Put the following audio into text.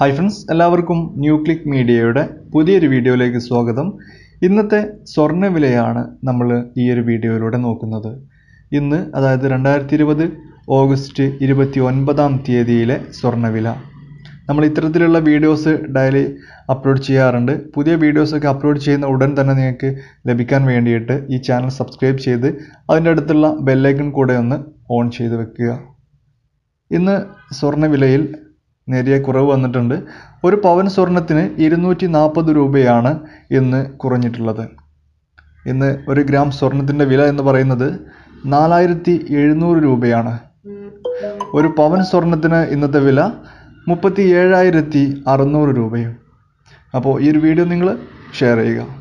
hi friends എല്ലാവർക്കും new click മീഡിയയുടെ പുതിയൊരു വീഡിയോയിലേക്ക് സ്വാഗതം ഇന്നത്തെ സ്വർണ്ണവിലയാണ് നമ്മൾ ഈ ഒരു വീഡിയോയിലൂടെ നോക്കുന്നത് ഇന്ന് അതായത് രണ്ടായിരത്തി ഇരുപത് ഓഗസ്റ്റ് ഇരുപത്തി ഒൻപതാം തീയതിയിലെ സ്വർണ്ണവില നമ്മൾ ഇത്തരത്തിലുള്ള വീഡിയോസ് ഡയലി അപ്ലോഡ് ചെയ്യാറുണ്ട് പുതിയ വീഡിയോസൊക്കെ അപ്ലോഡ് ചെയ്യുന്ന ഉടൻ തന്നെ നിങ്ങൾക്ക് ലഭിക്കാൻ വേണ്ടിയിട്ട് ഈ ചാനൽ സബ്സ്ക്രൈബ് ചെയ്ത് അതിൻ്റെ അടുത്തുള്ള ബെല്ലൈക്കൺ കൂടെ ഒന്ന് ഓൺ ചെയ്ത് വെക്കുക ഇന്ന് സ്വർണ്ണ വിലയിൽ നേരിയ കുറവ് വന്നിട്ടുണ്ട് ഒരു പവൻ സ്വർണത്തിന് ഇരുന്നൂറ്റി നാൽപ്പത് രൂപയാണ് ഇന്ന് കുറഞ്ഞിട്ടുള്ളത് ഇന്ന് ഒരു ഗ്രാം സ്വർണത്തിൻ്റെ വില എന്ന് പറയുന്നത് നാലായിരത്തി എഴുന്നൂറ് രൂപയാണ് ഒരു പവൻ സ്വർണത്തിന് ഇന്നത്തെ വില മുപ്പത്തി ഏഴായിരത്തി അറുന്നൂറ് രൂപയും അപ്പോൾ ഈ ഒരു വീഡിയോ നിങ്ങൾ ഷെയർ ചെയ്യുക